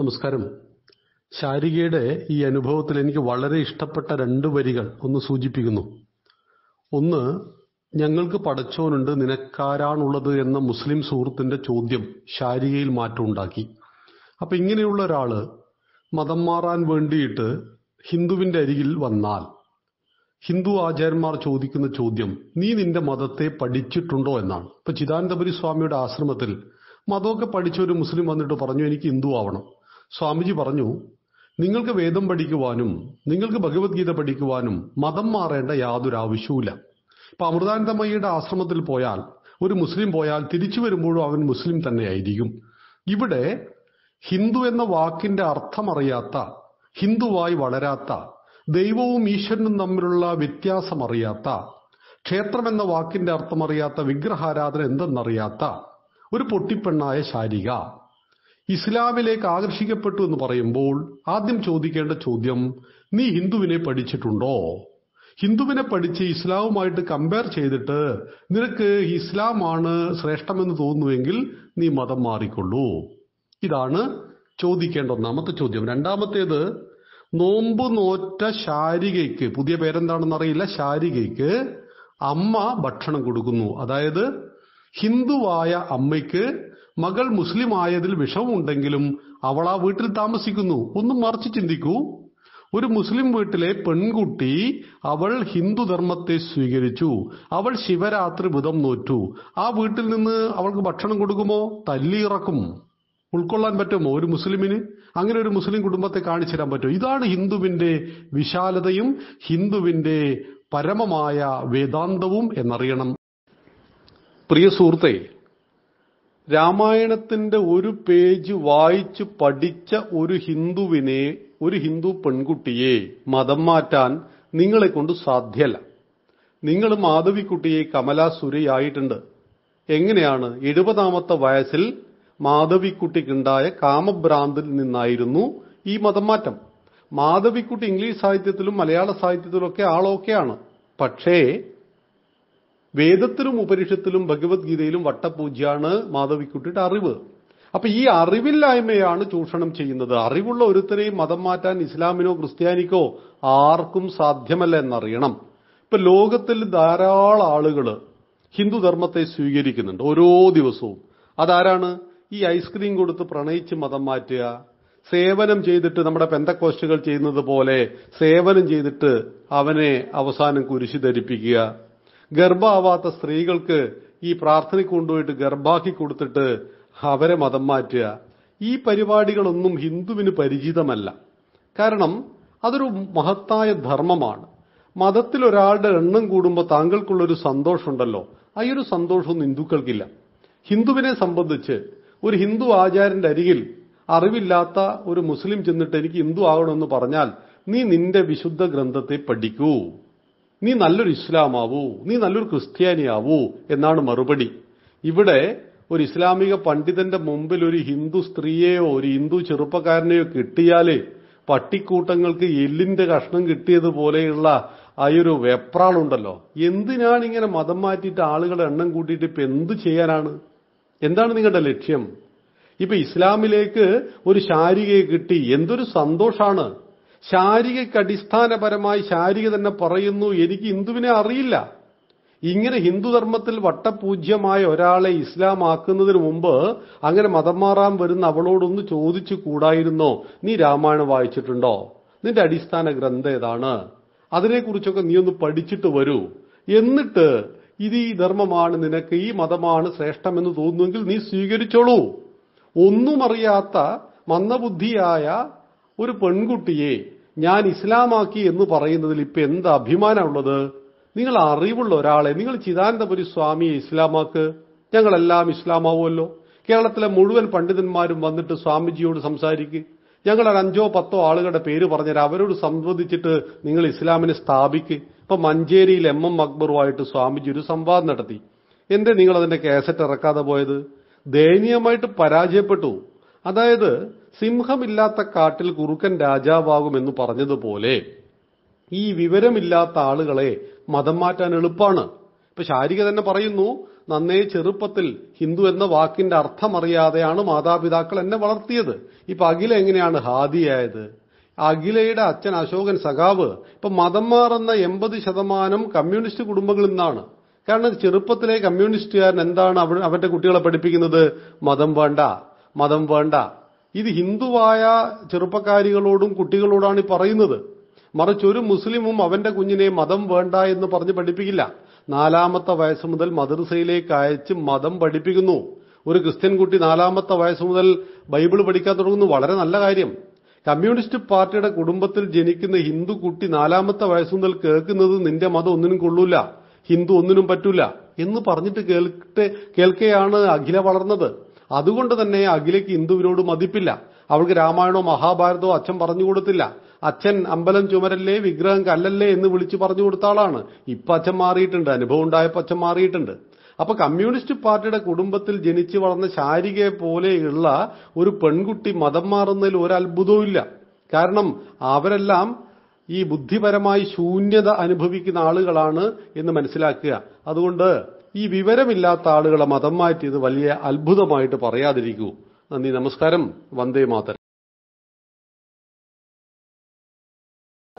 നമസ്കാരം ശാരികയുടെ ഈ അനുഭവത്തിൽ എനിക്ക് വളരെ ഇഷ്ടപ്പെട്ട രണ്ട് വരികൾ ഒന്ന് സൂചിപ്പിക്കുന്നു ഒന്ന് ഞങ്ങൾക്ക് പടച്ചോനുണ്ട് നിനക്കാരാണുള്ളത് എന്ന മുസ്ലിം സുഹൃത്തിന്റെ ചോദ്യം ശാരികയിൽ ഉണ്ടാക്കി അപ്പൊ ഇങ്ങനെയുള്ള ഒരാൾ മതം മാറാൻ വേണ്ടിയിട്ട് ഹിന്ദുവിന്റെ അരികിൽ വന്നാൽ ഹിന്ദു ആചാര്യന്മാർ ചോദിക്കുന്ന ചോദ്യം നീ നിന്റെ മതത്തെ പഠിച്ചിട്ടുണ്ടോ എന്നാണ് ഇപ്പൊ ചിദാനന്ദപുരി സ്വാമിയുടെ ആശ്രമത്തിൽ മതമൊക്കെ പഠിച്ച ഒരു മുസ്ലിം വന്നിട്ട് പറഞ്ഞു എനിക്ക് ഹിന്ദു ആവണം സ്വാമിജി പറഞ്ഞു നിങ്ങൾക്ക് വേദം പഠിക്കുവാനും നിങ്ങൾക്ക് ഭഗവത്ഗീത പഠിക്കുവാനും മതം മാറേണ്ട യാതൊരു ആവശ്യവുമില്ല ഇപ്പൊ അമൃതാനന്ദമയ്യയുടെ ആശ്രമത്തിൽ പോയാൽ ഒരു മുസ്ലിം പോയാൽ തിരിച്ചു വരുമ്പോഴും അവൻ മുസ്ലിം തന്നെയായിരിക്കും ഇവിടെ ഹിന്ദു എന്ന വാക്കിന്റെ അർത്ഥമറിയാത്ത ഹിന്ദുവായി വളരാത്ത ദൈവവും ഈശ്വരനും തമ്മിലുള്ള വ്യത്യാസം അറിയാത്ത ക്ഷേത്രം എന്ന വാക്കിന്റെ അർത്ഥമറിയാത്ത വിഗ്രഹാരാധന എന്തെന്നറിയാത്ത ഒരു പൊട്ടിപ്പെണ്ണായ ശാരിക ഇസ്ലാമിലേക്ക് ആകർഷിക്കപ്പെട്ടു എന്ന് പറയുമ്പോൾ ആദ്യം ചോദിക്കേണ്ട ചോദ്യം നീ ഹിന്ദുവിനെ പഠിച്ചിട്ടുണ്ടോ ഹിന്ദുവിനെ പഠിച്ച് ഇസ്ലാമുമായിട്ട് കമ്പയർ ചെയ്തിട്ട് നിനക്ക് ഇസ്ലാമാണ് ശ്രേഷ്ഠമെന്ന് തോന്നുവെങ്കിൽ നീ മതം മാറിക്കൊള്ളൂ ഇതാണ് ചോദിക്കേണ്ട ഒന്നാമത്തെ ചോദ്യം രണ്ടാമത്തേത് നോമ്പ് നോറ്റ ശാരികയ്ക്ക് പുതിയ പേരെന്താണെന്ന് അറിയില്ല ശാരികയ്ക്ക് അമ്മ ഭക്ഷണം കൊടുക്കുന്നു അതായത് ഹിന്ദുവായ അമ്മയ്ക്ക് മകൾ മുസ്ലിം ആയതിൽ വിഷമുണ്ടെങ്കിലും അവൾ ആ വീട്ടിൽ താമസിക്കുന്നു ഒന്നും മറിച്ച് ചിന്തിക്കൂ ഒരു മുസ്ലിം വീട്ടിലെ പെൺകുട്ടി അവൾ ഹിന്ദുധർമ്മത്തെ സ്വീകരിച്ചു അവൾ ശിവരാത്രി വിധം നോറ്റു ആ വീട്ടിൽ നിന്ന് അവൾക്ക് ഭക്ഷണം കൊടുക്കുമോ തല്ലിയിറക്കും ഉൾക്കൊള്ളാൻ പറ്റുമോ ഒരു മുസ്ലിമിന് അങ്ങനെ ഒരു മുസ്ലിം കുടുംബത്തെ കാണിച്ചു തരാൻ പറ്റുമോ ഇതാണ് ഹിന്ദുവിന്റെ വിശാലതയും ഹിന്ദുവിന്റെ പരമമായ വേദാന്തവും എന്നറിയണം പ്രിയ സുഹൃത്തെ രാമായണത്തിന്റെ ഒരു പേജ് വായിച്ചു പഠിച്ച ഒരു ഹിന്ദുവിനെ ഒരു ഹിന്ദു പെൺകുട്ടിയെ മതം മാറ്റാൻ നിങ്ങളെ കൊണ്ട് സാധ്യല്ല നിങ്ങൾ മാധവിക്കുട്ടിയെ കമലാസുരയായിട്ടുണ്ട് എങ്ങനെയാണ് എഴുപതാമത്തെ വയസ്സിൽ മാധവിക്കുട്ടിക്കുണ്ടായ കാമഭ്രാന്തിൽ നിന്നായിരുന്നു ഈ മതം മാറ്റം മാധവിക്കുട്ടി ഇംഗ്ലീഷ് സാഹിത്യത്തിലും മലയാള സാഹിത്യത്തിലും ഒക്കെ ആളൊക്കെയാണ് പക്ഷേ വേദത്തിലും ഉപനിഷത്തിലും ഭഗവത്ഗീതയിലും വട്ടപൂജയാണ് മാധവിക്കുട്ടിയുടെ അറിവ് അപ്പൊ ഈ അറിവില്ലായ്മയാണ് ചൂഷണം ചെയ്യുന്നത് അറിവുള്ള ഒരുത്തരെയും മതം മാറ്റാൻ ഇസ്ലാമിനോ ക്രിസ്ത്യാനിക്കോ ആർക്കും സാധ്യമല്ല എന്നറിയണം ഇപ്പൊ ലോകത്തിൽ ധാരാളം ആളുകൾ ഹിന്ദുധർമ്മത്തെ സ്വീകരിക്കുന്നുണ്ട് ഓരോ ദിവസവും അതാരാണ് ഈ ഐസ്ക്രീം കൊടുത്ത് പ്രണയിച്ച് മതം മാറ്റുക സേവനം ചെയ്തിട്ട് നമ്മുടെ പെന്തക്കോസ്റ്റുകൾ ചെയ്യുന്നത് പോലെ സേവനം ചെയ്തിട്ട് അവനെ അവസാനം കുരിശി ധരിപ്പിക്കുക ഗർഭാവാത്ത സ്ത്രീകൾക്ക് ഈ പ്രാർത്ഥന കൊണ്ടുപോയിട്ട് ഗർഭാക്കി കൊടുത്തിട്ട് അവരെ മതം മാറ്റുക ഈ പരിപാടികളൊന്നും ഹിന്ദുവിന് പരിചിതമല്ല കാരണം അതൊരു മഹത്തായ ധർമ്മമാണ് മതത്തിൽ ഒരാളുടെ എണ്ണം കൂടുമ്പോൾ താങ്കൾക്കുള്ളൊരു സന്തോഷമുണ്ടല്ലോ ആ ഒരു സന്തോഷമൊന്നും ഹിന്ദുക്കൾക്കില്ല ഹിന്ദുവിനെ സംബന്ധിച്ച് ഒരു ഹിന്ദു ആചാരന്റെ അരികിൽ അറിവില്ലാത്ത ഒരു മുസ്ലിം ചെന്നിട്ട് എനിക്ക് ഹിന്ദു ആകണമെന്ന് പറഞ്ഞാൽ നീ നിന്റെ വിശുദ്ധ ഗ്രന്ഥത്തെ പഠിക്കൂ നീ നല്ലൊരു ഇസ്ലാമാവൂ നീ നല്ലൊരു ക്രിസ്ത്യാനിയാവൂ എന്നാണ് മറുപടി ഇവിടെ ഒരു ഇസ്ലാമിക പണ്ഡിതന്റെ മുമ്പിൽ ഒരു ഹിന്ദു സ്ത്രീയെയോ ഒരു ഹിന്ദു ചെറുപ്പക്കാരനെയോ കിട്ടിയാൽ പട്ടിക്കൂട്ടങ്ങൾക്ക് എല്ലിന്റെ കഷ്ണം കിട്ടിയതുപോലെയുള്ള ആ ഒരു വെപ്രാളുണ്ടല്ലോ എന്തിനാണ് ഇങ്ങനെ മതം മാറ്റിയിട്ട് ആളുകളെ എണ്ണം കൂട്ടിയിട്ട് ഇപ്പൊ എന്ത് ചെയ്യാനാണ് എന്താണ് നിങ്ങളുടെ ലക്ഷ്യം ഇപ്പൊ ഇസ്ലാമിലേക്ക് ഒരു ശാരികയെ കിട്ടി എന്തൊരു സന്തോഷാണ് ശാരീരിക അടിസ്ഥാനപരമായി ശാരിക തന്നെ പറയുന്നു എനിക്ക് ഹിന്ദുവിനെ അറിയില്ല ഇങ്ങനെ ഹിന്ദുധർമ്മത്തിൽ വട്ടപൂജ്യമായ ഒരാളെ ഇസ്ലാമാക്കുന്നതിന് മുമ്പ് അങ്ങനെ മതം മാറാൻ വരുന്ന അവളോടൊന്ന് ചോദിച്ചു കൂടായിരുന്നോ നീ രാമായണം വായിച്ചിട്ടുണ്ടോ നിന്റെ അടിസ്ഥാന ഗ്രന്ഥം ഏതാണ് അതിനെക്കുറിച്ചൊക്കെ നീ ഒന്ന് പഠിച്ചിട്ട് വരൂ എന്നിട്ട് ഇത് ഈ ധർമ്മമാണ് നിനക്ക് ഈ മതമാണ് ശ്രേഷ്ഠമെന്ന് തോന്നുമെങ്കിൽ നീ സ്വീകരിച്ചോളൂ ഒന്നും അറിയാത്ത മന്ദബുദ്ധിയായ ഒരു പെൺകുട്ടിയെ ഞാൻ ഇസ്ലാമാക്കി എന്ന് പറയുന്നതിൽ ഇപ്പൊ എന്ത് അഭിമാനമുള്ളത് നിങ്ങൾ അറിവുള്ള ഒരാളെ നിങ്ങൾ ചിദാനന്ദപുരി സ്വാമിയെ ഇസ്ലാമാക്ക് ഞങ്ങളെല്ലാം ഇസ്ലാമാവുമല്ലോ കേരളത്തിലെ മുഴുവൻ പണ്ഡിതന്മാരും വന്നിട്ട് സ്വാമിജിയോട് സംസാരിക്കുക ഞങ്ങൾ അഞ്ചോ പത്തോ ആളുകളുടെ പേര് പറഞ്ഞാൽ അവരോട് സംവദിച്ചിട്ട് നിങ്ങൾ ഇസ്ലാമിനെ സ്ഥാപിക്ക് ഇപ്പൊ മഞ്ചേരിയിൽ എം എം അക്ബറുമായിട്ട് സ്വാമിജി ഒരു സംവാദം നടത്തി എന്റെ നിങ്ങൾ അതിന്റെ കേസറ്റ് ഇറക്കാതെ പോയത് ദയനീയമായിട്ട് പരാജയപ്പെട്ടു അതായത് സിംഹമില്ലാത്ത കാട്ടിൽ കുറുക്കൻ രാജാവാകുമെന്ന് പറഞ്ഞതുപോലെ ഈ വിവരമില്ലാത്ത ആളുകളെ മതം മാറ്റാൻ എളുപ്പമാണ് ഇപ്പൊ ശാരിക തന്നെ പറയുന്നു നന്നേ ചെറുപ്പത്തിൽ ഹിന്ദു എന്ന വാക്കിന്റെ അർത്ഥമറിയാതെയാണ് മാതാപിതാക്കൾ എന്നെ വളർത്തിയത് ഇപ്പൊ അഖില എങ്ങനെയാണ് ഹാദിയായത് അഖിലയുടെ അച്ഛൻ അശോകൻ സഖാവ് ഇപ്പൊ മതം മാറുന്ന എൺപത് ശതമാനം കമ്മ്യൂണിസ്റ്റ് കുടുംബങ്ങളിൽ നിന്നാണ് കാരണം ചെറുപ്പത്തിലെ കമ്മ്യൂണിസ്റ്റുകാരൻ എന്താണ് അവന്റെ കുട്ടികളെ പഠിപ്പിക്കുന്നത് മതം വേണ്ട മതം വേണ്ട ഇത് ഹിന്ദുവായ ചെറുപ്പക്കാരികളോടും കുട്ടികളോടാണ് പറയുന്നത് മറിച്ച് ഒരു മുസ്ലിമും അവന്റെ കുഞ്ഞിനെ മതം വേണ്ട എന്ന് പറഞ്ഞ് പഠിപ്പിക്കില്ല നാലാമത്തെ വയസ്സ് മുതൽ മദ്രസയിലേക്ക് അയച്ച് മതം പഠിപ്പിക്കുന്നു ഒരു ക്രിസ്ത്യൻ കുട്ടി നാലാമത്തെ വയസ്സ് മുതൽ ബൈബിൾ പഠിക്കാൻ തുടങ്ങുന്നു വളരെ നല്ല കാര്യം കമ്മ്യൂണിസ്റ്റ് പാർട്ടിയുടെ കുടുംബത്തിൽ ജനിക്കുന്ന ഹിന്ദു കുട്ടി നാലാമത്തെ വയസ്സ് മുതൽ കേൾക്കുന്നത് നിന്റെ മതം ഒന്നിനും കൊള്ളൂല ഹിന്ദു ഒന്നിനും പറ്റൂല എന്ന് പറഞ്ഞിട്ട് കേൾക്കേ കേൾക്കെയാണ് അഖില വളർന്നത് അതുകൊണ്ട് തന്നെ അഖിലയ്ക്ക് ഹിന്ദുവിനോട് മതിപ്പില്ല അവൾക്ക് രാമായണോ മഹാഭാരതമോ അച്ഛൻ പറഞ്ഞു കൊടുത്തില്ല അച്ഛൻ അമ്പലം ചുമരല്ലേ വിഗ്രഹം കല്ലല്ലേ എന്ന് വിളിച്ചു പറഞ്ഞു കൊടുത്ത ആളാണ് ഇപ്പൊ അച്ഛൻ മാറിയിട്ടുണ്ട് അനുഭവം ഉണ്ടായപ്പോ അച്ഛൻ മാറിയിട്ടുണ്ട് അപ്പൊ കമ്മ്യൂണിസ്റ്റ് പാർട്ടിയുടെ കുടുംബത്തിൽ ജനിച്ചു വളർന്ന ശാരികയെ പോലെയുള്ള ഒരു പെൺകുട്ടി മതം മാറുന്നതിൽ ഒരു അത്ഭുതവും കാരണം അവരെല്ലാം ഈ ബുദ്ധിപരമായി ശൂന്യത അനുഭവിക്കുന്ന ആളുകളാണ് എന്ന് മനസ്സിലാക്കുക അതുകൊണ്ട് ഈ വിവരമില്ലാത്ത ആളുകളെ മതം മാറ്റിയത് വലിയ അത്ഭുതമായിട്ട് പറയാതിരിക്കൂ നന്ദി നമസ്കാരം വന്ദേ മാതരം